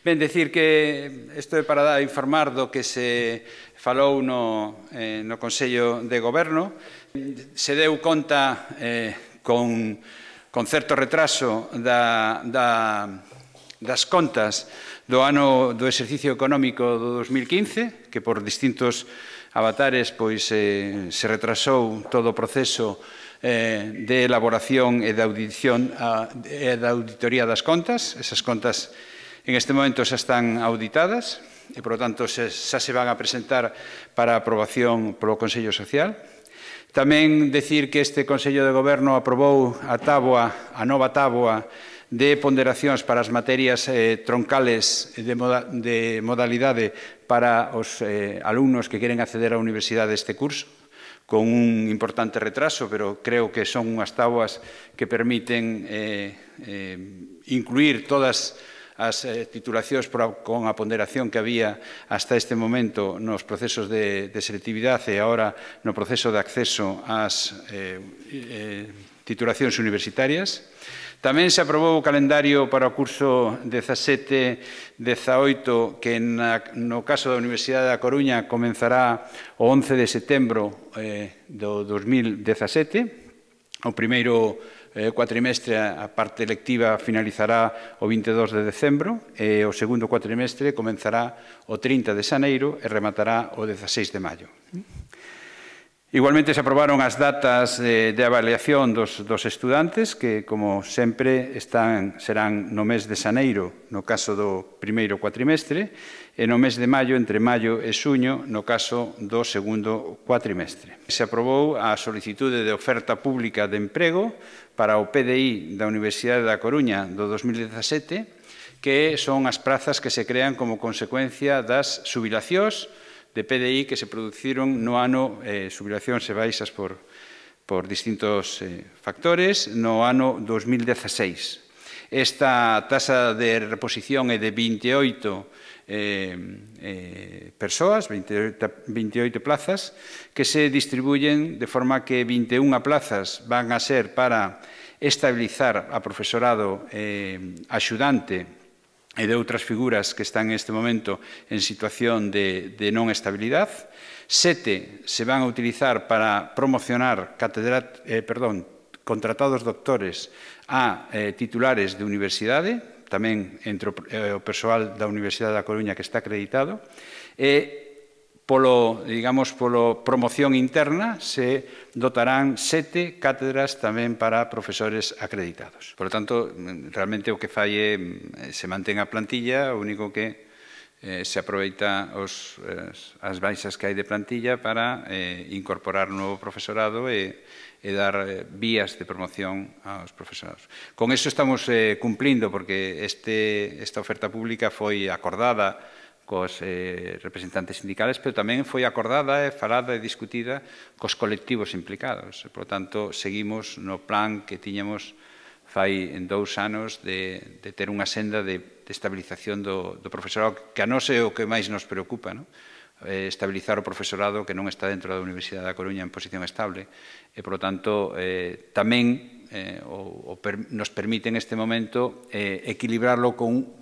Ben, decir que isto é para informar do que se falou no, eh, no Consello de Goberno. Se deu conta eh, con, con certo retraso da, da, das contas do ano do exercicio económico do 2015, que por distintos avatares pois eh, se retrasou todo o proceso eh, de elaboración e da audición a, e da auditoría das contas. Esas contas En este momento xa están auditadas e, por lo tanto, xa, xa se van a presentar para aprobación polo Consello Social. Tamén decir que este Consello de Goberno aprobou a táboa, a nova táboa de ponderacións para as materias eh, troncales de, moda, de modalidade para os eh, alumnos que queren acceder á universidade este curso con un importante retraso, pero creo que son unhas táboas que permiten eh, eh, incluir todas as as eh, titulacións con a ponderación que había hasta este momento nos procesos de, de selectividade e agora no proceso de acceso ás eh, eh, titulacións universitarias. Tamén se aprobou o calendario para o curso 17-18 que na, no caso da Universidade da Coruña comenzará o 11 de setembro eh, do 2017, o primeiro eh, cuatrimestre a parte lectiva finalizará o 22 de decembro e o segundo cuatrimestre comenzará o 30 de xaneiro e rematará o 16 de maio. Igualmente se aprobaron as datas de, de avaliación dos, dos estudantes que, como sempre, están, serán no mes de Xaneiro, no caso do primeiro cuatrimestre, e no mes de maio, entre maio e xuño, no caso do segundo cuatrimestre. Se aprobou a solicitude de oferta pública de emprego para o PDI da Universidade da Coruña do 2017, que son as prazas que se crean como consecuencia das subilacións de PDI que se produciron no ano eh, subilacións e baixas por, por distintos eh, factores no ano 2016. Esta tasa de reposición é de 28 eh, eh, persoas, 28, 28 plazas, que se distribuyen de forma que 21 plazas van a ser para estabilizar a profesorado eh, axudante e de outras figuras que están neste momento en situación de, de non estabilidade. Sete se van a utilizar para promocionar catedrat, eh, perdón, contratados doctores a eh, titulares de universidade, tamén entre o, eh, o persoal da Universidade da Coruña que está acreditado, e polo, digamos, polo promoción interna se dotarán sete cátedras tamén para profesores acreditados. Por lo tanto, realmente o que falle mm, se mantén a plantilla, o único que eh, se aproveita os, as baixas que hai de plantilla para eh, incorporar novo profesorado e, e dar eh, vías de promoción aos profesorados. Con eso estamos eh, cumplindo, porque este, esta oferta pública foi acordada cos eh, representantes sindicales, pero tamén foi acordada e falada e discutida cos colectivos implicados. por tanto, seguimos no plan que tiñamos fai en dous anos de, de ter unha senda de, de estabilización do, do profesorado, que a non é o que máis nos preocupa, non? Eh, estabilizar o profesorado que non está dentro da Universidade da Coruña en posición estable e, por lo tanto, eh, tamén eh, o, o per, nos permite en este momento eh, equilibrarlo con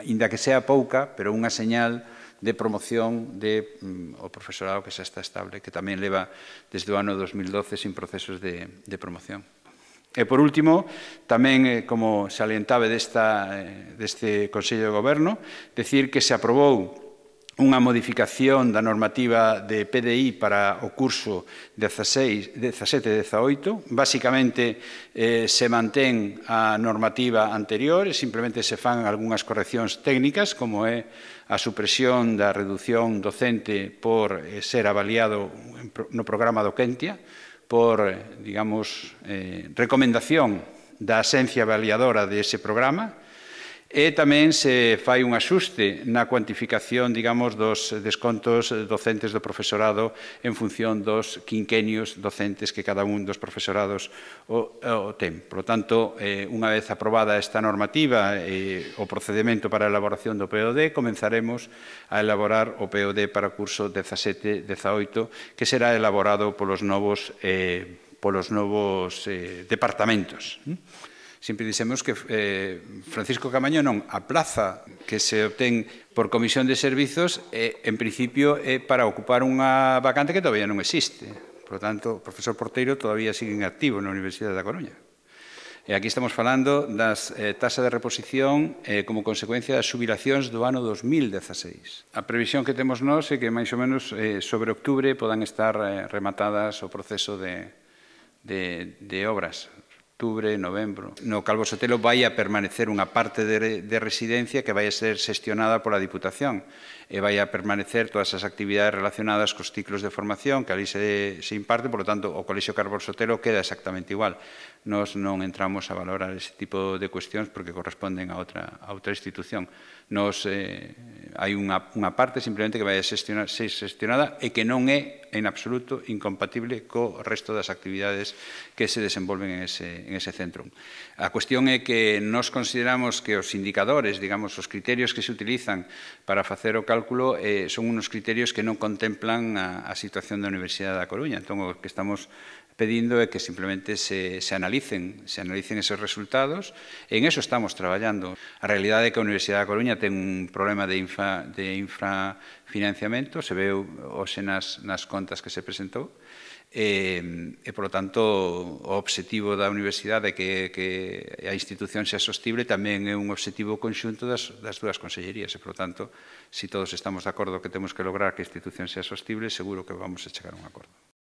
inda que sea pouca, pero unha señal de promoción de mm, o profesorado que xa está estable, que tamén leva desde o ano 2012 sin procesos de, de promoción. E, por último, tamén, como eh, como salientaba desta, eh, deste Consello de Goberno, decir que se aprobou unha modificación da normativa de PDI para o curso 17-18. Básicamente eh, se mantén a normativa anterior e simplemente se fan algunhas correccións técnicas, como é a supresión da reducción docente por eh, ser avaliado no programa do Quentia, por, eh, digamos, eh, recomendación da asencia avaliadora dese programa, E tamén se fai un axuste na cuantificación, digamos, dos descontos docentes do profesorado en función dos quinquenios docentes que cada un dos profesorados o, o ten. Por lo tanto, eh, unha vez aprobada esta normativa e eh, o procedimento para a elaboración do POD, comenzaremos a elaborar o POD para o curso 17-18, que será elaborado polos novos, eh, polos novos eh, departamentos. Hm? sempre dixemos que eh, Francisco Camaño non, a plaza que se obtén por comisión de servizos, eh, en principio, é eh, para ocupar unha vacante que todavía non existe. Por lo tanto, o profesor Porteiro todavía sigue en activo na Universidade da Coruña. E aquí estamos falando das eh, tasa de reposición eh, como consecuencia das subilacións do ano 2016. A previsión que temos nós é que máis ou menos eh, sobre octubre podan estar eh, rematadas o proceso de, de, de obras octubre, novembro, no Calvo Sotelo vai a permanecer unha parte de, de residencia que vai a ser xestionada pola Diputación e vai a permanecer todas as actividades relacionadas cos ciclos de formación que ali se, se imparte, por lo tanto, o Colexio Calvo Sotelo queda exactamente igual. Nos non entramos a valorar ese tipo de cuestións porque corresponden a outra, a outra institución. Nos, eh, hai unha, unha parte simplemente que vai a ser xestionada e que non é en absoluto incompatible co resto das actividades que se desenvolven en ese, en ese centro. A cuestión é que nos consideramos que os indicadores, digamos, os criterios que se utilizan para facer o cálculo eh, son unos criterios que non contemplan a, a situación da Universidade da Coruña. Entón, o que estamos pedindo é que simplemente se, se analicen, se analicen esos resultados. E en eso estamos traballando. A realidade é que a Universidade da Coruña ten un problema de, infra, de infrafinanciamento, se veu hoxe nas, nas contas que se presentou, e, e polo tanto, o obxectivo da universidade é que, que a institución sea sostible tamén é un obxectivo conxunto das, das dúas consellerías, e polo tanto, se si todos estamos de acordo que temos que lograr que a institución sea sostible, seguro que vamos a chegar a un acordo.